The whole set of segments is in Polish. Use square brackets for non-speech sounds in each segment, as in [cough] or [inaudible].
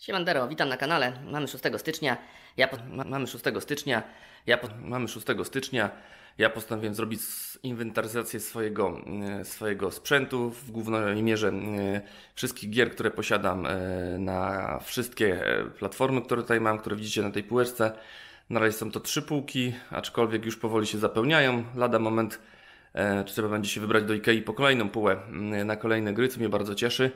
Siemandero, witam na kanale. Mamy 6 stycznia. Ja po... mamy 6 stycznia. Ja po... mamy 6 stycznia. Ja postanowiłem zrobić inwentaryzację swojego, e, swojego sprzętu w głównej mierze e, wszystkich gier, które posiadam e, na wszystkie platformy, które tutaj mam, które widzicie na tej półeczce. Na razie są to trzy półki, aczkolwiek już powoli się zapełniają. Lada moment trzeba będzie się wybrać do Ikei po kolejną półę na kolejne gry, co mnie bardzo cieszy.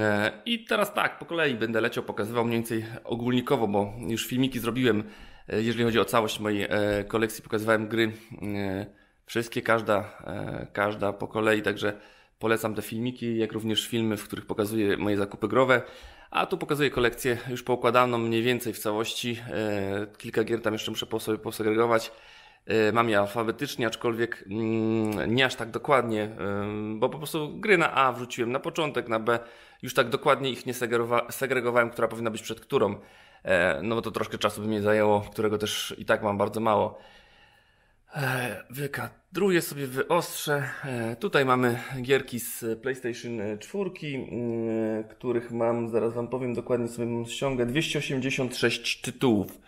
E, I teraz tak, po kolei będę leciał, pokazywał mniej więcej ogólnikowo, bo już filmiki zrobiłem, e, jeżeli chodzi o całość mojej e, kolekcji, pokazywałem gry wszystkie, każda, każda po kolei, także polecam te filmiki, jak również filmy, w których pokazuję moje zakupy growe. A tu pokazuję kolekcję już poukładaną mniej więcej w całości. Kilka gier tam jeszcze muszę sobie posegregować. Y, mam je alfabetycznie, aczkolwiek mm, nie aż tak dokładnie, y, bo po prostu gry na A wrzuciłem na początek, na B już tak dokładnie ich nie segregowałem, która powinna być przed którą. E, no bo to troszkę czasu by mi zajęło, którego też i tak mam bardzo mało. E, wykadruję sobie, wyostrzę. E, tutaj mamy gierki z PlayStation 4, których mam, zaraz Wam powiem dokładnie, sobie mam ściągę. 286 tytułów.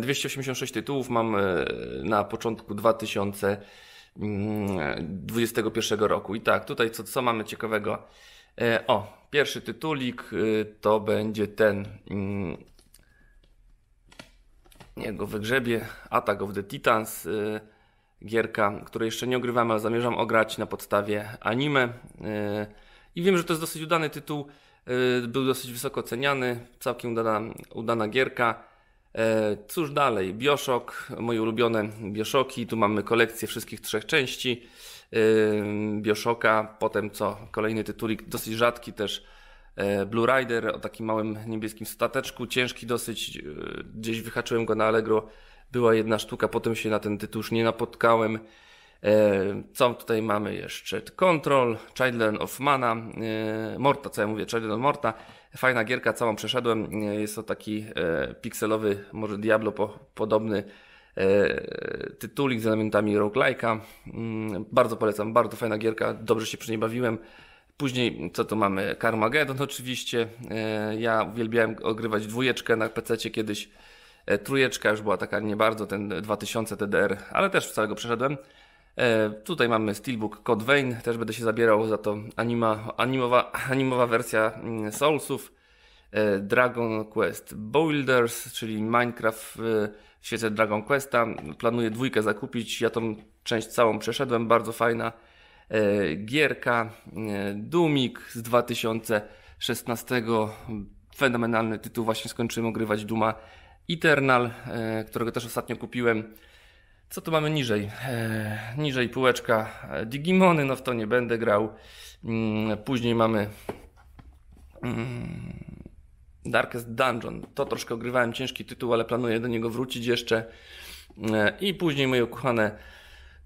286 tytułów mam e, na początku 2021 roku. I tak, tutaj co, co mamy ciekawego? O, pierwszy tytulik to będzie ten niech go wygrzebie, Attack of the Titans, y, gierka, której jeszcze nie ogrywam, ale zamierzam ograć na podstawie anime. Y, I wiem, że to jest dosyć udany tytuł, y, był dosyć wysoko ceniany, całkiem udana, udana gierka. Cóż dalej? Bioshock, moje ulubione Bioshocki. Tu mamy kolekcję wszystkich trzech części Bioshocka. Potem co? Kolejny tytulik, dosyć rzadki też E, Blue Rider o takim małym niebieskim stateczku, ciężki dosyć, e, gdzieś wyhaczyłem go na Allegro, była jedna sztuka, potem się na ten tytuł już nie napotkałem. E, co tutaj mamy jeszcze? Control, Children of Mana, Morta, co ja mówię, Children of Morta. Fajna gierka, całą przeszedłem. Jest to taki pikselowy, może Diablo podobny tytulik z elementami roguelike'a. Mm, bardzo polecam, bardzo fajna gierka, dobrze się przy niej bawiłem. Później, co tu mamy? Carmageddon oczywiście. E, ja uwielbiałem ogrywać dwójeczkę na PC kiedyś. E, trójeczka już była taka nie bardzo, ten 2000 TDR, ale też całego przeszedłem. E, tutaj mamy Steelbook Code Vein, też będę się zabierał za to anima, animowa, animowa wersja mm, Soulsów. Dragon Quest Builders, czyli Minecraft w świecie Dragon Questa. Planuję dwójkę zakupić, ja tą część całą przeszedłem, bardzo fajna. E, gierka e, Dumik z 2016. Fenomenalny tytuł, właśnie skończyłem ogrywać Duma Eternal, e, którego też ostatnio kupiłem. Co tu mamy niżej? Niżej półeczka Digimony, no w to nie będę grał. Mm, później mamy mm, Darkest Dungeon. To troszkę ogrywałem ciężki tytuł, ale planuję do niego wrócić jeszcze. I później moje ukochane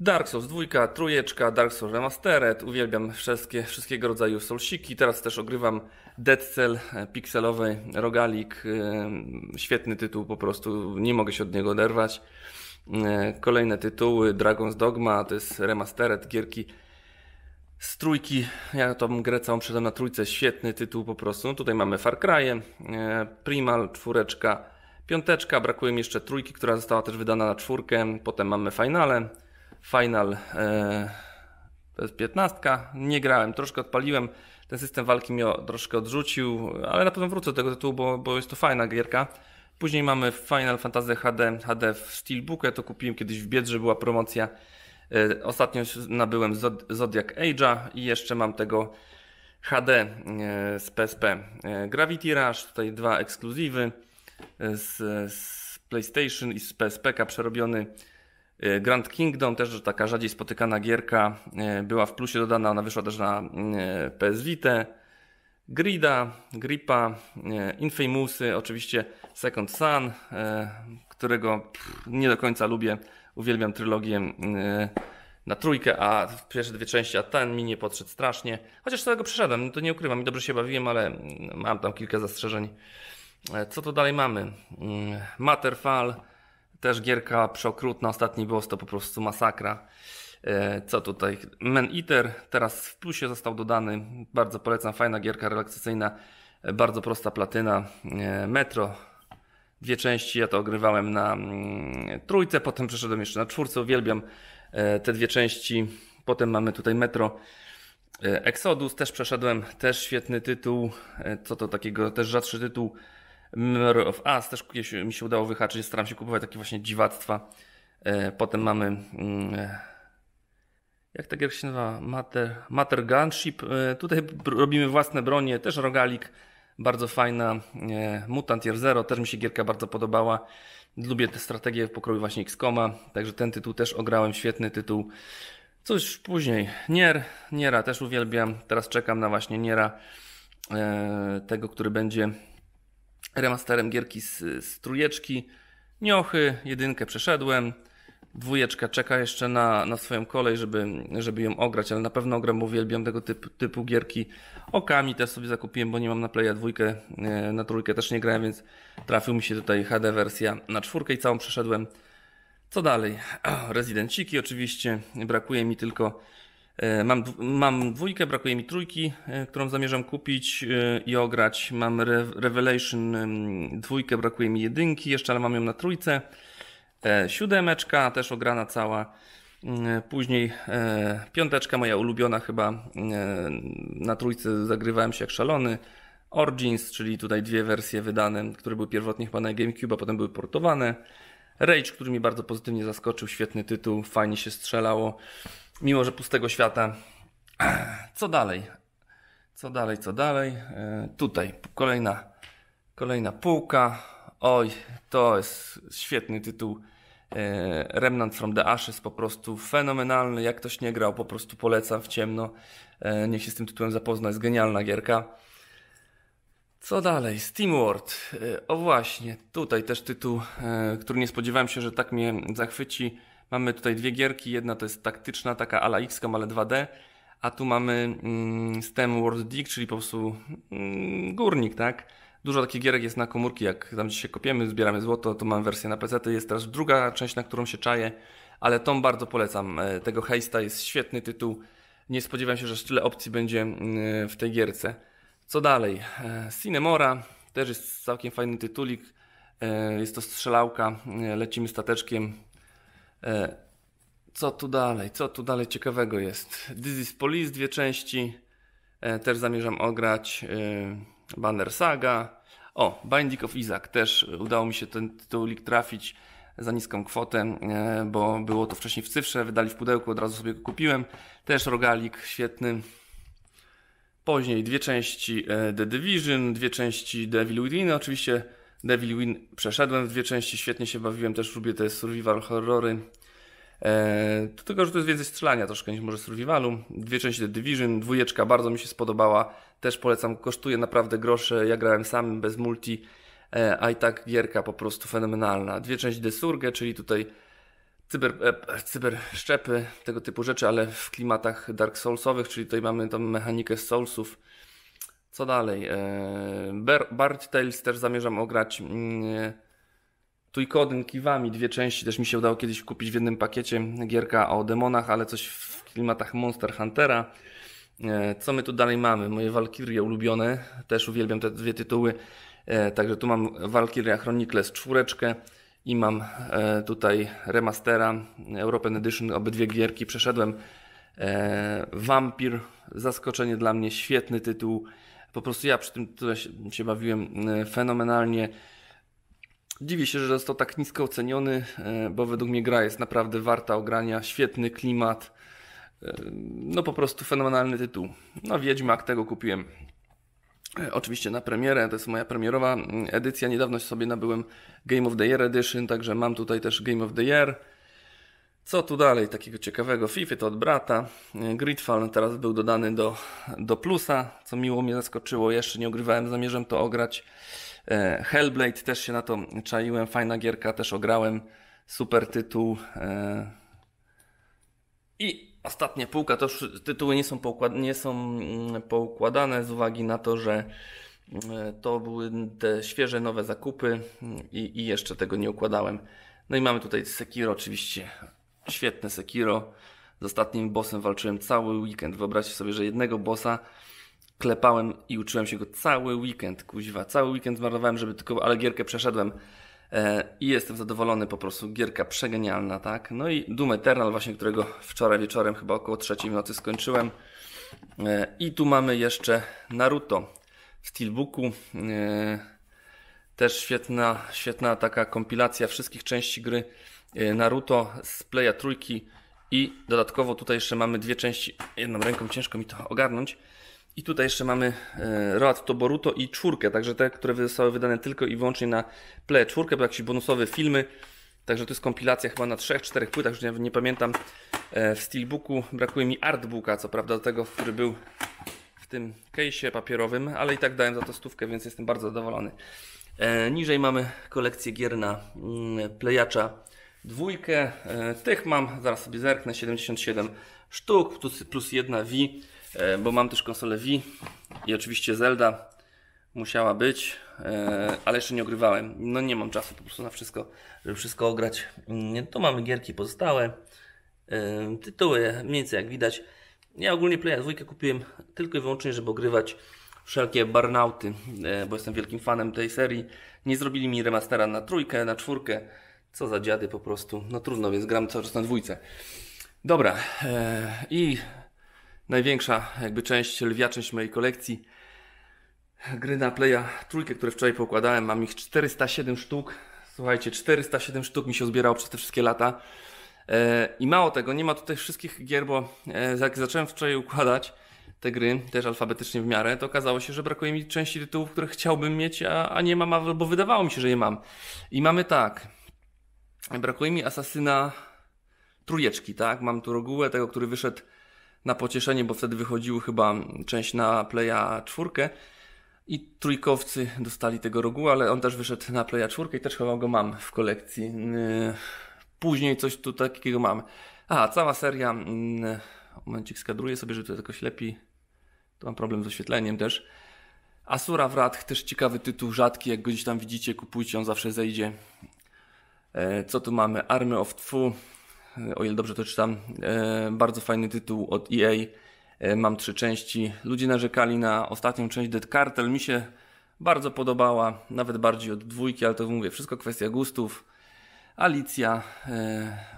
Dark Souls 2, trójeczka, Dark Souls Remastered, uwielbiam wszystkie, wszystkiego rodzaju soulsiki, teraz też ogrywam Dead Cell, e, pikselowy rogalik, e, świetny tytuł po prostu, nie mogę się od niego oderwać. E, kolejne tytuły, Dragon's Dogma, to jest remastered gierki z trójki, ja tą grę całą przeszedłem na trójce, świetny tytuł po prostu. No tutaj mamy Far Cry, Primal, czwóreczka, piąteczka, brakuje mi jeszcze trójki, która została też wydana na czwórkę, potem mamy Finale, Final e, to jest 15. Nie grałem, troszkę odpaliłem. Ten system walki mnie troszkę odrzucił, ale na pewno wrócę do tego tytułu, bo, bo jest to fajna gierka. Później mamy Final Fantasy HD, HD w Steelbookę, to kupiłem kiedyś w Biedrze, była promocja. E, ostatnio nabyłem Zodiac Age'a i jeszcze mam tego HD e, z PSP. Gravity Rush, tutaj dwa ekskluzywy z, z PlayStation i z PSP-ka przerobiony Y, Grand Kingdom, też taka rzadziej spotykana gierka, y, była w plusie dodana, ona wyszła też na y, PS Vita. Grida, Gripa, Infamousy, oczywiście Second Sun, którego nie do końca lubię. Uwielbiam trylogię na trójkę, a w pierwsze dwie części, a ten mi nie podszedł strasznie. Chociaż tego przeszedłem, no to nie ukrywam i dobrze się bawiłem, ale mm, mam tam kilka zastrzeżeń. E, co to dalej mamy? Mm, Matterfall, też gierka przeokrutna, ostatni było to po prostu masakra. E, co tutaj? Man Eater teraz w plusie został dodany. Bardzo polecam, fajna gierka relaksacyjna. Bardzo prosta platyna. E, Metro. Dwie części, ja to ogrywałem na mm, trójce, potem przeszedłem jeszcze na czwórce. Uwielbiam e, te dwie części. Potem mamy tutaj Metro. Exodus też przeszedłem, też świetny tytuł. Co to takiego, też rzadszy tytuł. Mirror Us też mi się udało wyhaczyć, staram się kupować takie właśnie dziwactwa. E, potem mamy mm, e, jak ta jak się nazywa, Mater, Mater Gunship. E, tutaj robimy własne bronie, też rogalik, bardzo fajna. Mutant Year Zero, też mi się gierka bardzo podobała. Lubię te strategie w pokroju właśnie XCOMa, także ten tytuł też ograłem, świetny tytuł. Coś później, Nier, Niera też uwielbiam, teraz czekam na właśnie Niera, tego, który będzie remasterem gierki z, z trójeczki. Niochy, jedynkę przeszedłem. Dwójeczka czeka jeszcze na, na swoją kolej, żeby, żeby ją ograć, ale na pewno ogram, bo uwielbiam tego typu, typu gierki. Okami też sobie zakupiłem, bo nie mam na playa dwójkę, e, na trójkę też nie grałem, więc trafił mi się tutaj HD wersja na czwórkę i całą przeszedłem. Co dalej? [clears throat] Rezydenciki oczywiście, brakuje mi tylko E, mam, mam dwójkę, brakuje mi trójki, e, którą zamierzam kupić e, i ograć. Mam Re Revelation dwójkę, brakuje mi jedynki jeszcze, ale mam ją na trójce. Siódemeczka też ograna cała. Mm, później piąteczka moja ulubiona chyba. Na trójce zagrywałem się jak szalony. Origins, czyli tutaj dwie wersje wydane, które były pierwotnie chyba na GameCube, a potem były portowane. Rage, który mi bardzo pozytywnie zaskoczył, świetny tytuł, fajnie się strzelało mimo że pustego świata. Co dalej? Co dalej, co dalej? E, tutaj kolejna, kolejna półka. Oj, to jest świetny tytuł. E, Remnant from the Ashes, po prostu fenomenalny. Jak ktoś nie grał, po prostu polecam w ciemno. E, niech się z tym tytułem zapozna, jest genialna gierka. Co dalej? SteamWorld. O właśnie, tutaj też tytuł, który nie spodziewałem się, że tak mnie zachwyci. Mamy tutaj dwie gierki, jedna to jest taktyczna, taka ala x ale 2D, a tu mamy mm, STEM World Dig, czyli po prostu mm, górnik, tak? Dużo takich gierek jest na komórki, jak tam gdzieś się kopiemy, zbieramy złoto, to mam wersję na PC, to jest teraz druga część, na którą się czaję, ale tą bardzo polecam. E, tego Heista jest świetny tytuł, nie spodziewam się, że tyle opcji będzie mm, w tej gierce. Co dalej? E, Cinemora, też jest całkiem fajny tytulik, e, jest to strzelałka, lecimy stateczkiem, E, co tu dalej? Co tu dalej ciekawego jest? This Police, dwie części. E, też zamierzam ograć. E, Banner Saga. O, Binding of Isaac. Też udało mi się ten tytuł trafić za niską kwotę, bo było to wcześniej w cyfrze, wydali w pudełku, od razu sobie go kupiłem. Też rogalik świetny. Później dwie części The Division, dwie części Devil Within, oczywiście Devil Win przeszedłem w dwie części, świetnie się bawiłem, też lubię te survival horrory. Eee, to tylko, że to jest więcej strzelania troszkę niż może survivalu. Dwie części The Division, dwójeczka bardzo mi się spodobała, też polecam, kosztuje naprawdę grosze, ja grałem sam, bez multi, eee, a i tak gierka po prostu fenomenalna. Dwie części The Surge, czyli tutaj cyber, e, cyber szczepy, tego typu rzeczy, ale w klimatach Dark Soulsowych, czyli tutaj mamy tą mechanikę z Soulsów, co dalej? E, Bard Tales też zamierzam ograć. Mm, Tujkodyn Kiwami, dwie części też mi się udało kiedyś kupić w jednym pakiecie. Gierka o demonach, ale coś w klimatach Monster Huntera. E, co my tu dalej mamy? Moje Walkirie ulubione, też uwielbiam te dwie tytuły. E, także tu mam Chronicle Chronicles czwóreczkę i mam tutaj remastera European Edition, obydwie gierki przeszedłem. Vampir, zaskoczenie dla mnie, świetny tytuł po prostu ja przy tym tyle się, się bawiłem e, fenomenalnie. Dziwię się, że został tak nisko oceniony, e, bo według mnie gra jest naprawdę warta ogrania, świetny klimat, e, no po prostu fenomenalny tytuł. No Wiedźmak tego kupiłem. Oczywiście na premierę, to jest moja premierowa mm, edycja, niedawno sobie nabyłem Game of the Year Edition, także mam tutaj też Game of the Year. Co tu dalej takiego ciekawego? FIFA to od brata. E, Gridfall teraz był dodany do, do plusa, co miło mnie zaskoczyło. Jeszcze nie ogrywałem, zamierzam to ograć. E, Hellblade też się na to czaiłem. Fajna gierka, też ograłem. Super tytuł. E, I ostatnia półka, to już tytuły nie są, poukład nie są mm, poukładane z uwagi na to, że mm, to były te świeże, nowe zakupy mm, i, i jeszcze tego nie układałem. No i mamy tutaj Sekiro oczywiście Świetne Sekiro. Z ostatnim bossem walczyłem cały weekend. Wyobraźcie sobie, że jednego bossa klepałem i uczyłem się go cały weekend, kuźwa. Cały weekend zmarnowałem, żeby tylko, ale gierkę przeszedłem e, i jestem zadowolony po prostu, gierka przegenialna, tak? No i Doom Eternal właśnie, którego wczoraj wieczorem chyba około trzeciej minuty nocy skończyłem. E, I tu mamy jeszcze Naruto w Steelbooku. E, też świetna, świetna taka kompilacja wszystkich części gry E, Naruto z Playa Trójki i dodatkowo tutaj jeszcze mamy dwie części, jedną ręką ciężko mi to ogarnąć. I tutaj jeszcze mamy e, Road to Boruto i czwórkę, także te, które zostały wydane tylko i wyłącznie na Playa czwórkę, bo jakieś bonusowe filmy. Także to jest kompilacja chyba na trzech, czterech płytach, już nie, nie pamiętam. E, w steelbooku brakuje mi artbooka, co prawda, do tego, który był w tym case papierowym, ale i tak dałem za to stówkę, więc jestem bardzo zadowolony. Niżej mamy kolekcję gier na mm, plejacza dwójkę. E, tych mam, zaraz sobie zerknę, 77 sztuk plus, plus jedna Wii, e, bo mam też konsolę Wii i oczywiście Zelda musiała być, e, ale jeszcze nie ogrywałem. No nie mam czasu po prostu na wszystko, żeby wszystko ograć. Mm, tu mamy gierki pozostałe, tytuły, mniej więcej jak widać. Ja ogólnie Playa dwójkę kupiłem tylko i wyłącznie, żeby ogrywać wszelkie Barnauty, bo jestem wielkim fanem tej serii. Nie zrobili mi remastera na trójkę, na czwórkę, co za dziady po prostu. No trudno, więc gram cały czas na dwójce. Dobra. E, I największa jakby część, lwia część mojej kolekcji gry na Playa trójkę, które wczoraj pokładałem. Mam ich 407 sztuk. Słuchajcie, 407 sztuk mi się zbierało przez te wszystkie lata. E, I mało tego, nie ma tutaj wszystkich gier, bo e, jak zacząłem wczoraj układać te gry, też alfabetycznie w miarę, to okazało się, że brakuje mi części tytułów, które chciałbym mieć, a, a nie mam, albo wydawało mi się, że je mam. I mamy tak, brakuje mi asasyna trójeczki, tak? Mam tu regułę tego, który wyszedł na pocieszenie, bo wtedy wychodziły chyba część na Playa czwórkę i trójkowcy dostali tego rogu, ale on też wyszedł na Playa czwórkę i też chyba go mam w kolekcji. Yy, później coś tu takiego mam. A, cała seria. Yy, momencik skadruję sobie, że to jakoś lepiej. Tu mam problem z oświetleniem też. Asura Wrat, też ciekawy tytuł, rzadki, jak go gdzieś tam widzicie, kupujcie, on zawsze zejdzie. E, co tu mamy? Army of Two. E, o ile dobrze to czytam, e, bardzo fajny tytuł od EA. Mam trzy części. Ludzie narzekali na ostatnią część Dead Cartel. Mi się bardzo podobała, nawet bardziej od dwójki, ale to mówię, wszystko kwestia gustów. Alicja,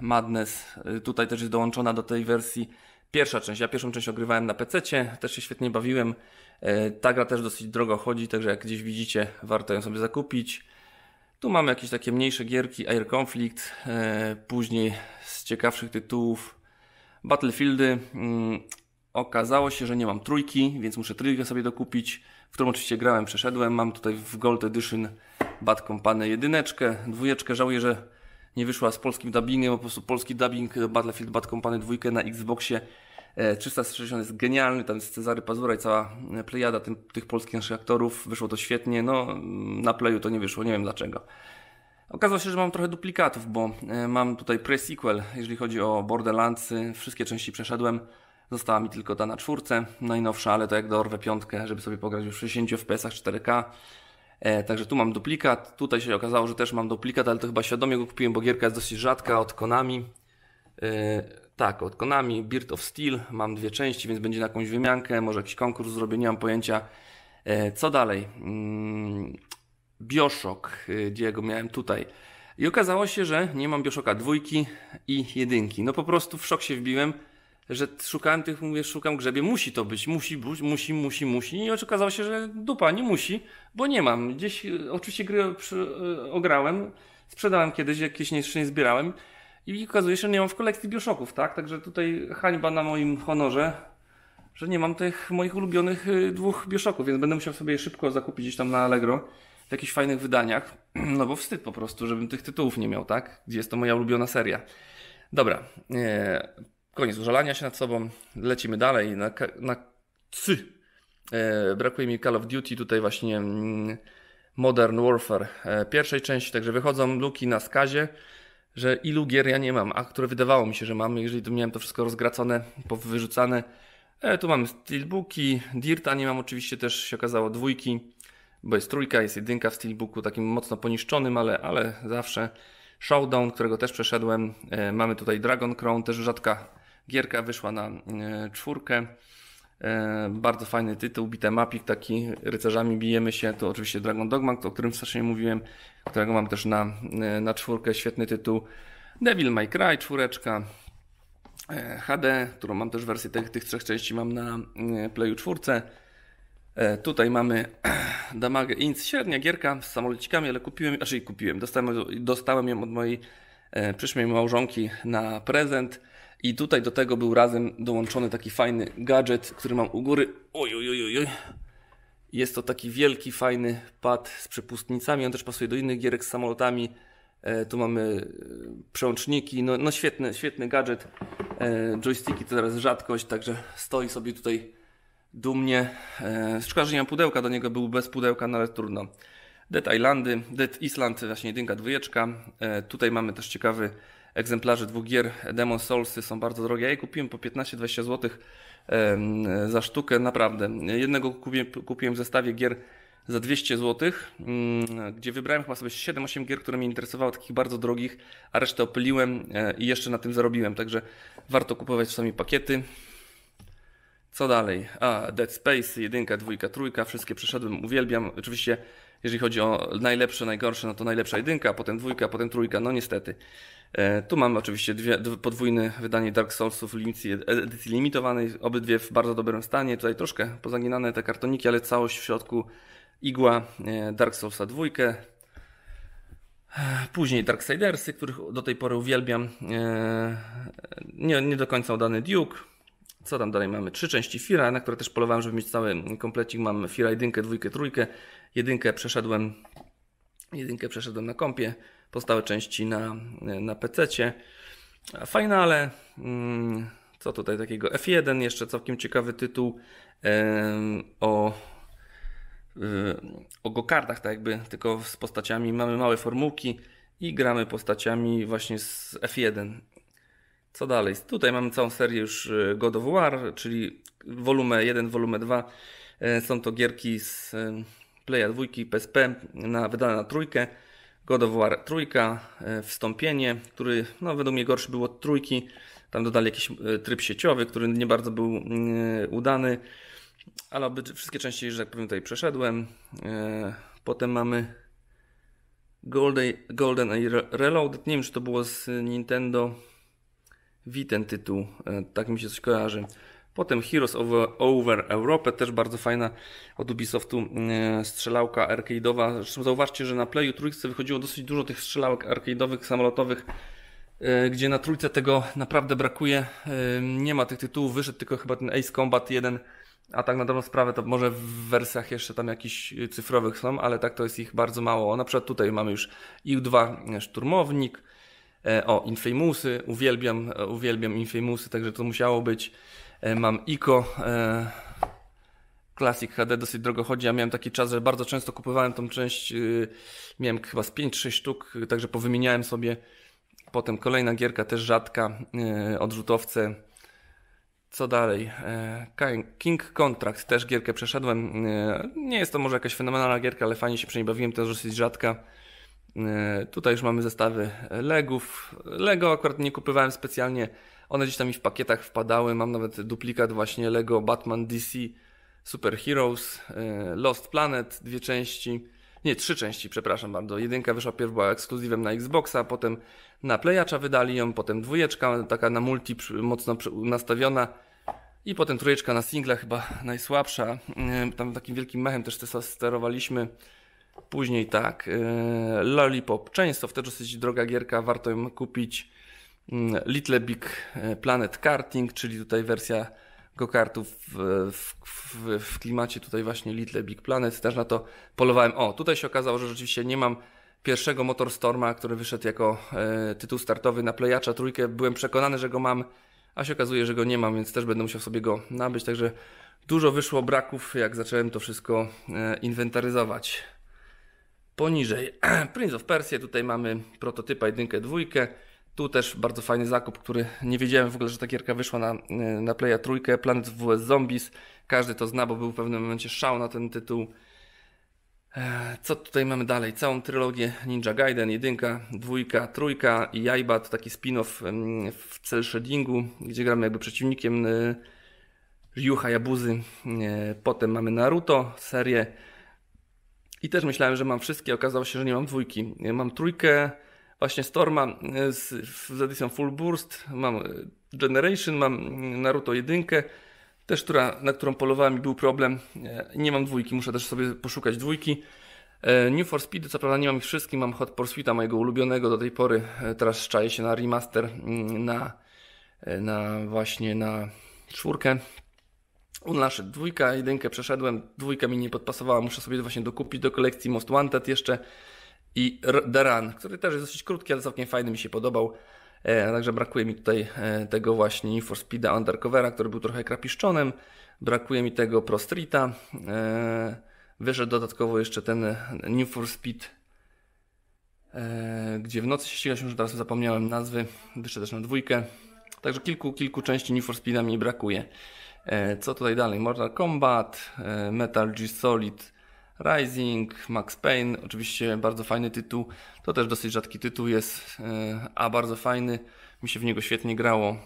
Madness, tutaj też jest dołączona do tej wersji pierwsza część. Ja pierwszą część ogrywałem na PC, też się świetnie bawiłem. Ta gra też dosyć drogo chodzi, także jak gdzieś widzicie, warto ją sobie zakupić. Tu mamy jakieś takie mniejsze gierki, Air Conflict, e, później z ciekawszych tytułów Battlefieldy. Mm, okazało się, że nie mam trójki, więc muszę trójkę sobie dokupić, w którą oczywiście grałem, przeszedłem. Mam tutaj w Gold Edition Bad Company jedyneczkę, dwójeczkę. Żałuję, że nie wyszła z polskim dubbingiem, po prostu polski dubbing Battlefield Bad Company 2 na Xboxie 360 e, jest genialny, tam jest Cezary Pazura i cała e, plejada tym, tych polskich naszych aktorów. Wyszło to świetnie, no mm, na playu to nie wyszło, nie wiem dlaczego. Okazało się, że mam trochę duplikatów, bo e, mam tutaj pre-sequel, jeżeli chodzi o Borderlands. Wszystkie części przeszedłem. Została mi tylko ta na czwórce, najnowsza, ale to jak dorwę piątkę, żeby sobie pograć już w 60 FPS-ach 4K. E, także tu mam duplikat. Tutaj się okazało, że też mam duplikat, ale to chyba świadomie go kupiłem, bo gierka jest dosyć rzadka od Konami. E, tak, od Konami, Beard of Steel, mam dwie części, więc będzie na jakąś wymiankę, może jakiś konkurs zrobię, nie mam pojęcia. E, co dalej? Mm, Bioshock, gdzie e, go miałem tutaj. I okazało się, że nie mam Bioshocka dwójki i jedynki. No po prostu w szok się wbiłem, że szukałem tych, mówię, szukam grzebie, musi to być, musi, musi, musi, musi. I okazało się, że dupa, nie musi, bo nie mam. Gdzieś e, oczywiście gry ograłem, sprzedałem kiedyś, jakieś nie, nie zbierałem i okazuje się, że nie mam w kolekcji Bioszoków, tak? Także tutaj hańba na moim honorze, że nie mam tych moich ulubionych y, dwóch Bioszoków, więc będę musiał sobie je szybko zakupić gdzieś tam na Allegro w jakichś fajnych wydaniach. [clears throat] No bo wstyd po prostu, żebym tych tytułów nie miał, tak? Gdzie jest to moja ulubiona seria. Dobra, eee, koniec użalania się nad sobą, lecimy dalej na, na cy. Eee, brakuje mi Call of Duty, tutaj właśnie mm, Modern Warfare eee, pierwszej części, także wychodzą luki na skazie że ilu gier ja nie mam, a które wydawało mi się, że mamy, jeżeli to miałem to wszystko rozgracone, powyrzucane. E, tu mamy Steelbooki, Dirta nie mam oczywiście też, się okazało, dwójki, bo jest trójka, jest jedynka w Steelbooku, takim mocno poniszczonym, ale, ale zawsze. Showdown, którego też przeszedłem. E, mamy tutaj Dragon Crown, też rzadka gierka wyszła na e, czwórkę. E, bardzo fajny tytuł, bite mapik, taki rycerzami bijemy się. To oczywiście Dragon Dogma, o którym wcześniej mówiłem, którego mam też na, e, na czwórkę. Świetny tytuł. Devil May Cry, czwóreczka. E, HD, którą mam też wersję tych, tych trzech części, mam na Playu czwórce. Tutaj mamy [clears throat] Damage Inc. Średnia gierka z samolocikami, ale kupiłem, znaczy kupiłem, dostałem, dostałem ją od mojej przyszłej małżonki na prezent. I tutaj do tego był razem dołączony taki fajny gadżet, który mam u góry. Oj, oj, oj, oj. Jest to taki wielki, fajny pad z przepustnicami. On też pasuje do innych gierek z samolotami. E, tu mamy e, przełączniki. No, no świetny, świetny gadżet. E, joysticki to teraz rzadkość, także stoi sobie tutaj dumnie. E, szkoda, że nie mam pudełka do niego, był bez pudełka, no ale trudno. Dead Islandy, Dead Island, właśnie jedynka, dwójeczka. E, tutaj mamy też ciekawy egzemplarze dwóch gier Demon Soulsy są bardzo drogie. Ja je kupiłem po 15-20 zł za sztukę, naprawdę. Jednego kupiłem, kupiłem w zestawie gier za 200 zł, mm, gdzie wybrałem chyba sobie 7-8 gier, które mnie interesowały, takich bardzo drogich, a resztę opyliłem e, i jeszcze na tym zarobiłem, także warto kupować czasami pakiety. Co dalej? A, Dead Space, jedynka, dwójka, trójka, wszystkie przeszedłem, uwielbiam. Oczywiście jeżeli chodzi o najlepsze, najgorsze, no to najlepsza jedynka, potem dwójka, potem trójka, no niestety. E, tu mamy oczywiście dwie, podwójne wydanie Dark Soulsów edycji, edycji limitowanej, obydwie w bardzo dobrym stanie, tutaj troszkę pozaginane te kartoniki, ale całość w środku igła e, Dark Soulsa dwójkę, e, Później Darksidersy, których do tej pory uwielbiam. Nie, nie do końca udany Duke. Co tam dalej mamy? Trzy części Fira, na które też polowałem, żeby mieć cały komplecik. Mamy Fira 1, 2, 3. Jedynkę przeszedłem, jedynkę przeszedłem na kompie, pozostałe części na, na PC-cie. Finale, mm, co tutaj takiego? F1, jeszcze całkiem ciekawy tytuł o, y, o gokartach, tak jakby, tylko z postaciami. Mamy małe formułki i gramy postaciami właśnie z F1. Co dalej? Tutaj mamy całą serię już y, God of War, czyli wolumę 1, wolumę 2. E, są to gierki z Playa dwójki PSP na, wydane na trójkę. God of War trójka, e, wstąpienie, który no, według mnie gorszy był od trójki. Tam dodali jakiś e, tryb sieciowy, który nie bardzo był e, udany, ale wszystkie części, że tak powiem, tutaj przeszedłem. Potem mamy Golden, Golden Reload. Nie wiem, czy to było z Nintendo Wii ten tytuł. Tak mi się coś kojarzy. Potem Heroes Over, Over Europe, też bardzo fajna od Ubisoftu e, strzelałka arcade'owa. Zresztą zauważcie, że na Playu Trójce wychodziło dosyć dużo tych strzelałek arcade'owych, samolotowych, e, gdzie na Trójce tego naprawdę brakuje. E, nie ma tych tytułów, wyszedł tylko chyba ten Ace Combat 1, a tak na dobrą sprawę to może w wersjach jeszcze tam jakichś cyfrowych są, ale tak to jest ich bardzo mało. Na przykład tutaj mamy już IU-2 Szturmownik, o, Infamousy, uwielbiam, uwielbiam Infamousy, także to musiało być. E, mam ICO e, Classic HD, dosyć drogo chodzi, ja miałem taki czas, że bardzo często kupowałem tą część, e, miałem chyba z 5-6 sztuk, także powymieniałem sobie. Potem kolejna gierka, też rzadka, odrzutowce. Co dalej? King Contract, też gierkę przeszedłem. Nie jest to może jakaś fenomenalna gierka, ale fajnie się przy niej bawiłem, też dosyć rzadka. Tutaj już mamy zestawy Legów. Lego akurat nie kupowałem specjalnie. One gdzieś tam mi w pakietach wpadały. Mam nawet duplikat właśnie Lego Batman DC Super Heroes, y, Lost Planet, dwie części. Nie, trzy części, przepraszam bardzo. Jedynka wyszła pierw była ekskluzywem na Xboxa, potem na Playacza wydali ją, potem dwójeczka, taka na multi mocno nastawiona. I potem trójeczka na singla chyba najsłabsza. Y, tam takim wielkim mechem też sterowaliśmy. Później tak, y, Lollipop Chainsaw, też dosyć droga gierka, warto ją kupić. Mm, Little Big e, Planet Karting, czyli tutaj wersja go-kartów w, w, w, klimacie tutaj właśnie Little Big Planet. Też na to polowałem. O, tutaj się okazało, że rzeczywiście nie mam pierwszego Motor Storma, który wyszedł jako e, tytuł startowy na Playacza trójkę. Byłem przekonany, że go mam, a się okazuje, że go nie mam, więc też będę musiał sobie go nabyć. Także dużo wyszło braków, jak zacząłem to wszystko e, inwentaryzować. Poniżej [clears throat] Prince of Persia, tutaj mamy prototypa jedynkę, dwójkę. Tu też bardzo fajny zakup, który nie wiedziałem w ogóle, że ta gierka wyszła na, y, na Playa trójkę. Planet WS Zombies. Każdy to zna, bo był w pewnym momencie szał na ten tytuł. E, co tutaj mamy dalej? Całą trylogię Ninja Gaiden, jedynka, dwójka, trójka i Jaiba, to taki spin-off w cel shadingu, gdzie gramy jakby przeciwnikiem y, Ryuha Jabuzy. E, potem mamy Naruto, serię i też myślałem, że mam wszystkie, okazało się, że nie mam dwójki. E, mam trójkę, właśnie Storma e, z, z edycją Full Burst, mam e, Generation, mam mm, Naruto 1, też która, na którą polowałem i był problem. E, nie mam dwójki, muszę też sobie poszukać dwójki. New for Speed, co prawda nie mam ich wszystkich, mam Hot Pursuita mojego ulubionego do tej pory, teraz szczaję się na remaster, mm, na, na właśnie na czwórkę. Unlashed dwójka, jedynkę przeszedłem, dwójka mi nie podpasowała, muszę sobie właśnie dokupić do kolekcji Most Wanted jeszcze i The Run, który też jest dosyć krótki, ale całkiem fajny, mi się podobał. E, także brakuje mi tutaj e, tego właśnie Need for Speed'a Undercovera, który był trochę krapiszczonym, Brakuje mi tego Prostrita. E, wyszedł dodatkowo jeszcze ten New for Speed, gdzie w nocy się ścigać, że teraz zapomniałem nazwy. Wyszedł też na dwójkę. Także kilku, kilku części New for Speed'a mi brakuje. Co tutaj dalej? Mortal Kombat, Metal Gear Solid Rising, Max Payne, oczywiście bardzo fajny tytuł. To też dosyć rzadki tytuł jest, e, a bardzo fajny. Mi się w niego świetnie grało.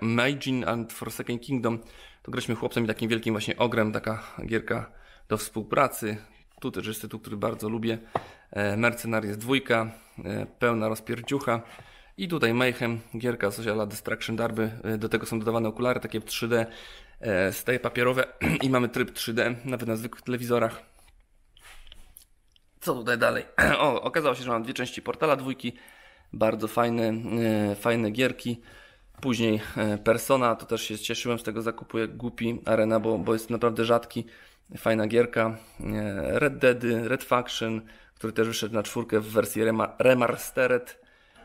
Majin and Forsaken Kingdom. To graliśmy chłopcem i takim wielkim właśnie ogrem, taka gierka do współpracy. Tu też jest tytuł, który bardzo lubię. E, Mercenaries dwójka, e, pełna rozpierdziucha. I tutaj Mayhem, gierka Social Destruction Darby. Do tego są dodawane okulary takie 3D, staje papierowe [clears throat] i mamy tryb 3D, nawet na zwykłych telewizorach. Co tutaj dalej? [clears throat] O, okazało się, że mam dwie części portala dwójki. Bardzo fajne, e, fajne gierki. Później e, Persona, to też się cieszyłem z tego zakupu jak głupi Arena, bo, bo jest naprawdę rzadki. Fajna gierka. E, Red Dead, Red Faction, który też wyszedł na czwórkę w wersji remastered.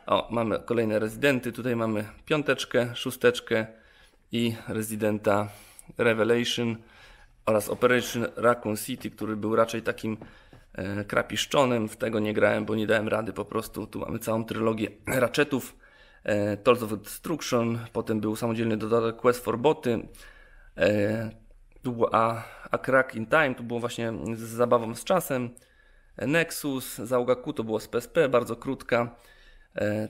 O, mamy kolejne rezydenty. Tutaj mamy piąteczkę, szósteczkę i rezydenta Revelation oraz Operation Raccoon City, który był raczej takim E, krapiszczonym. W tego nie grałem, bo nie dałem rady po prostu. Tu mamy całą trylogię raczetów, e, Tales of Destruction, potem był samodzielny dodatek Quest for Boty, e, tu a, a Crack in Time, tu było właśnie z zabawą z czasem, Nexus, Załoga Q to było z PSP, bardzo krótka,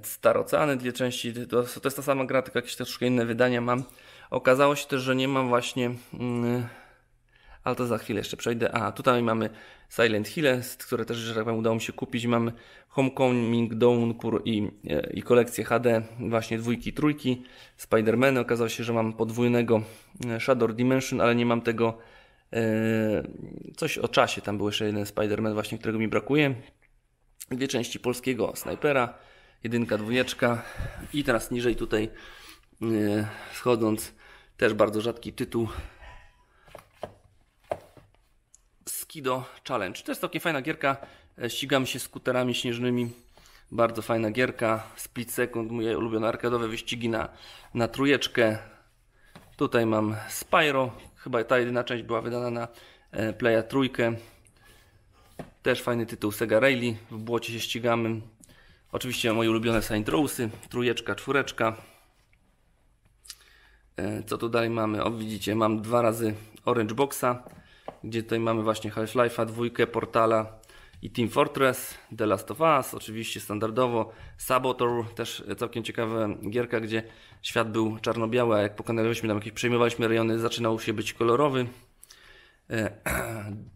Staroceany dwie części, to, to jest ta sama gra, tylko jakieś troszkę inne wydania mam. Okazało się też, że nie mam właśnie... Yy, ale to za chwilę jeszcze przejdę. A tutaj mamy Silent Hill, które też, że tak powiem, udało mi się kupić. Mamy Homecoming, Downpour i, e, i kolekcję HD, właśnie dwójki, trójki. Spider-Man, okazało się, że mam podwójnego e, Shadow Dimension, ale nie mam tego e, coś o czasie. Tam był jeszcze jeden Spider-Man właśnie, którego mi brakuje. Dwie części polskiego snajpera, jedynka, dwójeczka i teraz niżej tutaj schodząc też bardzo rzadki tytuł Skido Challenge. To jest całkiem fajna gierka. E, ścigamy się skuterami śnieżnymi. Bardzo fajna gierka. Split Second, moje ulubione arkadowe wyścigi na, na trójeczkę. Tutaj mam Spyro. Chyba ta jedyna część była wydana na e, Playa trójkę. Też fajny tytuł Sega Rally. W błocie się ścigamy. Oczywiście moje ulubione Saint Rose'y. Trójeczka, czwóreczka. E, co tu dalej mamy? O, widzicie, mam dwa razy Orange Boxa gdzie tutaj mamy właśnie Half-Life'a, dwójkę, Portala i Team Fortress, The Last of Us, oczywiście standardowo, Saboteur, też całkiem ciekawa gierka, gdzie świat był czarno-biały, a jak pokonaliśmy tam jakieś, przejmowaliśmy rejony, zaczynał się być kolorowy. E,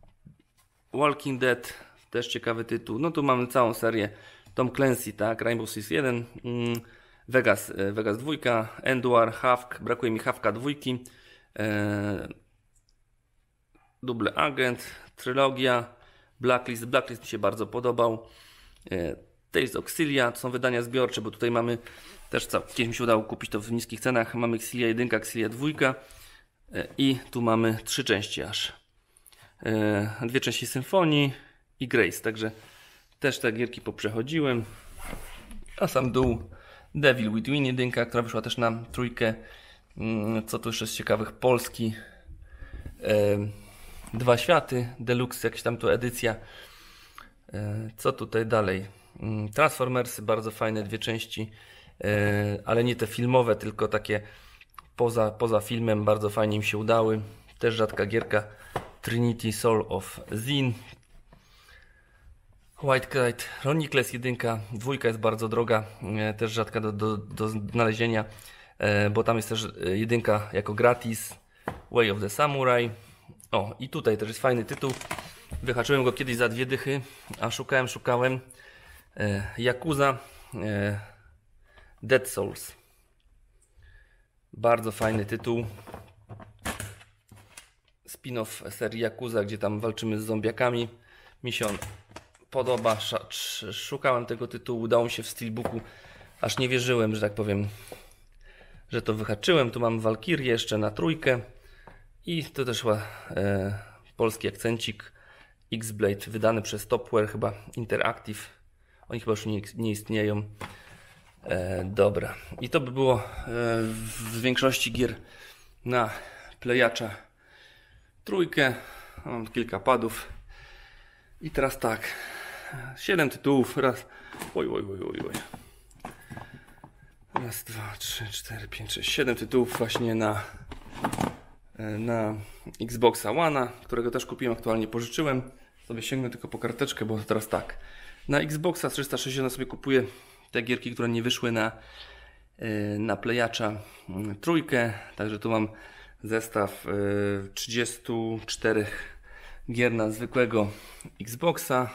[clears throat] Walking Dead, też ciekawy tytuł. No tu mamy całą serię Tom Clancy, tak, Rainbow Six 1, mm, Vegas, e, Vegas 2, Enduar, Hawk, brakuje mi Hawka dwójki, e, Double Agent, Trylogia, Blacklist. Blacklist mi się bardzo podobał. E, Tales Auxilia, to są wydania zbiorcze, bo tutaj mamy też co, kiedyś mi się udało kupić to w niskich cenach. Mamy xilia 1, xilia 2 i tu mamy trzy części aż. E, dwie części Symfonii i Grace, także też te gierki poprzechodziłem. A sam dół Devil Within 1, która wyszła też na trójkę. Mm, co tu jeszcze z ciekawych? Polski. E, Dwa Światy, Deluxe, jakaś tam tu edycja. E, co tutaj dalej? Mm, Transformersy, bardzo fajne dwie części, e, ale nie te filmowe, tylko takie poza, poza filmem, bardzo fajnie im się udały. Też rzadka gierka Trinity Soul of Zin. White Kite, Ronicles 1, dwójka jest bardzo droga, e, też rzadka do, do, do znalezienia, bo tam jest też jedynka jako gratis. Way of the Samurai, o, i tutaj też jest fajny tytuł. Wyhaczyłem go kiedyś za dwie dychy, a szukałem, szukałem e, Yakuza e, Dead Souls. Bardzo fajny tytuł. Spin-off serii Yakuza, gdzie tam walczymy z zombiakami. Mi się on podoba. Szukałem tego tytułu, udało mi się w steelbooku. Aż nie wierzyłem, że tak powiem, że to wyhaczyłem. Tu mam Walkirię jeszcze na trójkę. I to też chyba e, polski akcencik X-Blade wydany przez Topware, chyba Interactive. Oni chyba już nie, nie istnieją. E, dobra. I to by było e, w większości gier na playacza trójkę. Mam kilka padów. I teraz tak. 7 tytułów. Raz. Oj, oj, oj, oj, oj. Raz, dwa, trzy, cztery, pięć, sześć, siedem tytułów właśnie na E, na Xboxa One, którego też kupiłem, aktualnie pożyczyłem. Sobie sięgnę tylko po karteczkę, bo teraz tak. Na Xboxa 360 sobie kupuję te gierki, które nie wyszły na, e, na Playacza mm, trójkę. Także tu mam zestaw 34 e, gier na zwykłego Xboxa,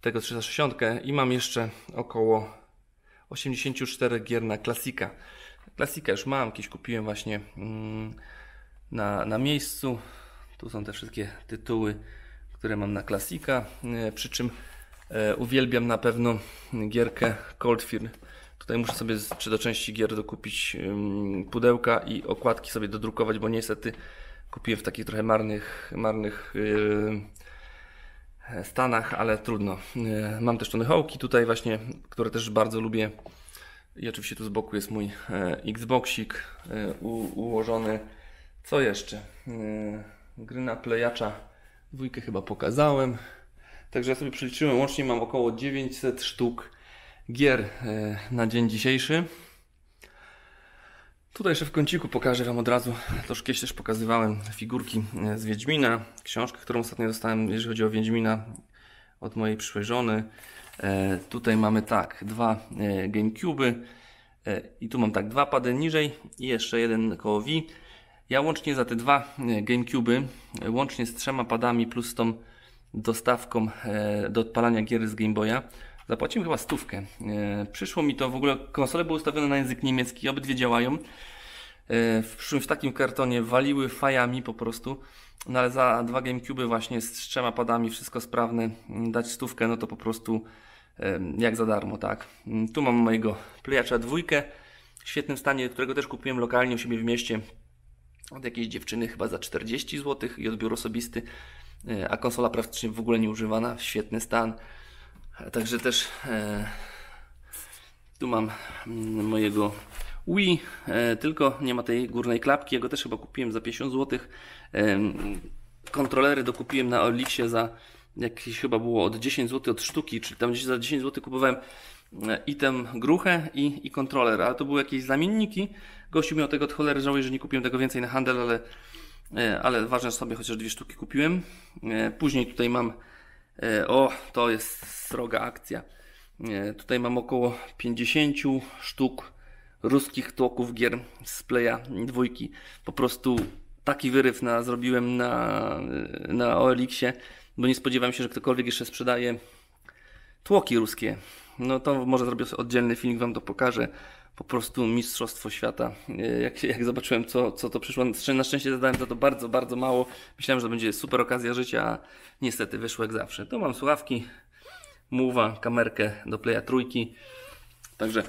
tego 360 i mam jeszcze około 84 gier na klasika. Klasika już mam, kiedyś kupiłem właśnie. Mm, na, na miejscu. Tu są te wszystkie tytuły, które mam na klasika. E, przy czym e, uwielbiam na pewno gierkę Cold Fear. Tutaj muszę sobie czy do części gier dokupić pudełka i okładki sobie dodrukować, bo niestety kupiłem w takich trochę marnych, marnych e, Stanach, ale trudno. Mam też tony hołki tutaj właśnie, które też bardzo lubię. I oczywiście tu z boku jest mój Xboxik ułożony. Co jeszcze? Yy, gry na plejacza dwójkę chyba pokazałem. Także ja sobie przeliczyłem, łącznie mam około 900 sztuk gier yy, na dzień dzisiejszy. Tutaj jeszcze w kąciku pokażę Wam od razu, troszkę kiedyś też pokazywałem figurki yy, z Wiedźmina, książkę, którą ostatnio dostałem, jeżeli chodzi o Wiedźmina od mojej przyszłej żony. tutaj mamy tak, dwa e, Gamecube'y i tu mam tak, dwa pady niżej i jeszcze jeden koło Wii. Ja łącznie za te dwa e, gamecube, e, łącznie z trzema padami plus tą dostawką e, do odpalania gier z Game Boya, zapłaciłem chyba stówkę. Przyszło mi to w ogóle, konsole były ustawione na język niemiecki, obydwie działają. W, w takim kartonie, waliły fajami po prostu. No ale za dwa gamecube właśnie z trzema padami, wszystko sprawne, mm, dać stówkę, no to po prostu jak za darmo, tak. Mm, tu mam mojego playacza dwójkę w świetnym stanie, którego też kupiłem lokalnie u siebie w mieście od jakiejś dziewczyny chyba za 40 zł i odbiór osobisty, e, a konsola praktycznie w ogóle nie używana, świetny stan. E, także też e, tu mam mm, mojego Wii, e, tylko nie ma tej górnej klapki, jego też chyba kupiłem za 50 zł. E, kontrolery dokupiłem na Olixie za jakieś chyba było od 10 zł od sztuki, czyli tam gdzieś za 10 zł kupowałem e, item gruchę i, i kontroler, ale to były jakieś zamienniki, Gościu miał tego od cholery, żałuję, że nie kupiłem tego więcej na handel, ale, e, ale ważne sobie chociaż dwie sztuki kupiłem. E, później tutaj mam, e, o, to jest sroga akcja. Tutaj mam około 50 sztuk ruskich tłoków gier z Playa dwójki. Po prostu taki wyryw na, zrobiłem na, na OLX-ie, bo nie spodziewałem się, że ktokolwiek jeszcze sprzedaje tłoki ruskie. No to może zrobię oddzielny filmik, Wam to pokażę po prostu mistrzostwo świata. E, jak, jak zobaczyłem, co, co to przyszło, znaczy, na szczęście zadałem za to bardzo, bardzo mało. Myślałem, że to będzie super okazja życia, a niestety wyszło jak zawsze. Tu mam słuchawki, muwa, kamerkę do playa trójki. Także,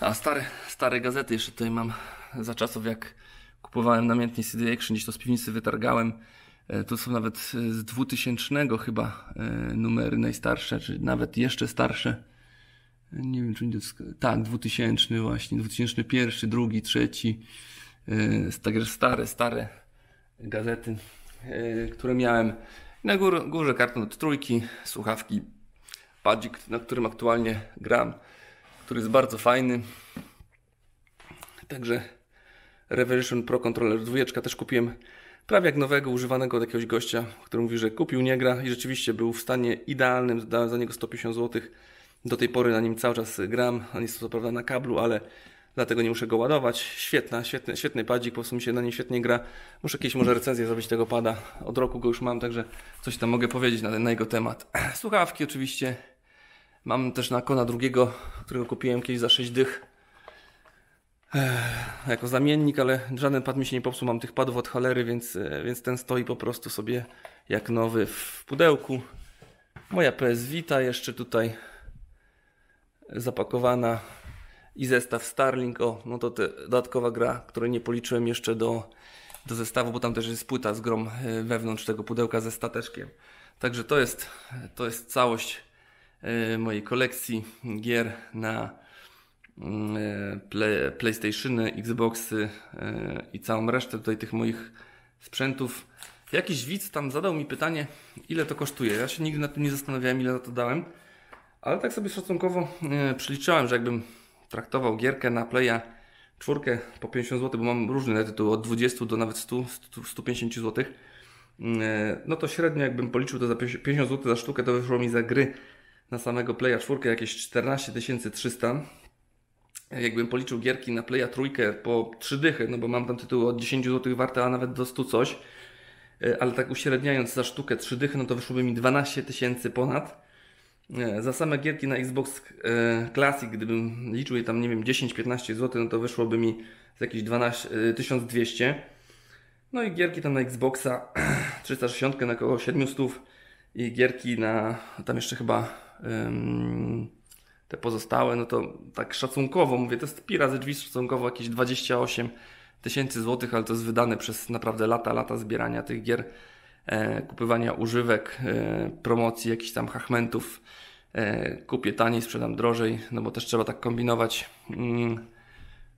a stare, stare gazety jeszcze tutaj mam za czasów, jak kupowałem namiętnie CD Action, gdzieś to z piwnicy wytargałem. E, tu są nawet z 2000 chyba e, numery najstarsze, czy nawet jeszcze starsze nie wiem, czy będzie, tak, 2000 właśnie, 2001, drugi, trzeci, e, także stare, stare gazety, e, które miałem. Na górze, górze karton od trójki, słuchawki, padzik, na którym aktualnie gram, który jest bardzo fajny. Także Revolution Pro Controller 2 też kupiłem prawie jak nowego, używanego od jakiegoś gościa, który mówi, że kupił, nie gra i rzeczywiście był w stanie idealnym, dałem za niego 150 złotych do tej pory na nim cały czas gram. On jest to prawda na kablu, ale dlatego nie muszę go ładować. Świetna, świetny, świetny padzik, po prostu mi się na nim świetnie gra. Muszę jakieś może recenzję zrobić tego pada. Od roku go już mam, także coś tam mogę powiedzieć na, ten, na jego temat. [clears throat] Słuchawki oczywiście. Mam też na kona drugiego, którego kupiłem kiedyś za 6 dych. Ech, jako zamiennik, ale żaden pad mi się nie popsuł. Mam tych padów od Halery, więc, e, więc ten stoi po prostu sobie jak nowy w pudełku. Moja PS Vita jeszcze tutaj zapakowana i zestaw Starlink. O, no to te, dodatkowa gra, której nie policzyłem jeszcze do, do zestawu, bo tam też jest płyta z grom e, wewnątrz tego pudełka ze stateczkiem. Także to jest, to jest całość e, mojej kolekcji gier na mm, e, play, PlayStationy, Xboxy i całą resztę tutaj tych moich sprzętów. Jakiś widz tam zadał mi pytanie, ile to kosztuje. Ja się nigdy na tym nie zastanawiałem, ile za to dałem. Ale tak sobie szacunkowo e, przeliczałem, że jakbym traktował gierkę na playa czwórkę po 50 zł, bo mam różne tytuły od 20 do nawet 100, 100 150 zł, no to średnio jakbym policzył to za 50 zł za sztukę, to wyszło mi za gry na samego playa czwórkę jakieś 14 300. Jakbym policzył gierki na playa trójkę po 3 dychy, no bo mam tam tytuły od 10 zł warte, a nawet do 100 coś, e, ale tak uśredniając za sztukę 3 dychy, no to wyszłoby mi 12 tysięcy ponad za same gierki na Xbox e, Classic, gdybym liczył je tam, nie wiem, 10-15 zł, no to wyszłoby mi z jakieś 12, 1200. E, no i gierki tam na Xboxa 360 [clears throat] na około 700 i gierki na tam jeszcze chyba te pozostałe, no to tak szacunkowo mówię, to jest pira ze drzwi szacunkowo jakieś 28 tysięcy złotych, ale to jest wydane przez naprawdę lata, lata zbierania tych gier E, kupywania używek, e, promocji jakichś tam hachmentów. E, kupię taniej, sprzedam drożej, no bo też trzeba tak kombinować. Mm,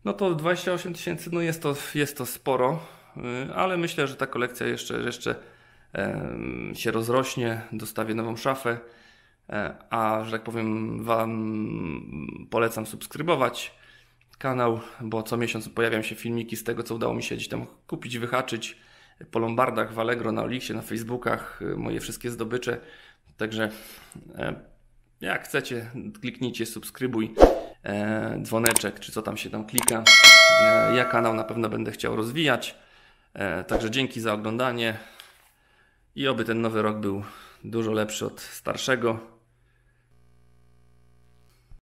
no to 28 tysięcy, no jest to, jest to sporo, ale myślę, że ta kolekcja jeszcze, jeszcze się rozrośnie, dostawię nową szafę, a że tak powiem Wam polecam subskrybować kanał, bo co miesiąc pojawiają się filmiki z tego, co udało mi się gdzieś tam kupić, wyhaczyć, po Lombardach, w Allegro, na Oliksie, na Facebookach, y, moje wszystkie zdobycze. Także e, jak chcecie, kliknijcie subskrybuj, e, dzwoneczek, czy co tam się tam klika. E, ja kanał na pewno będę chciał rozwijać. Także dzięki za oglądanie i oby ten nowy rok był dużo lepszy od starszego.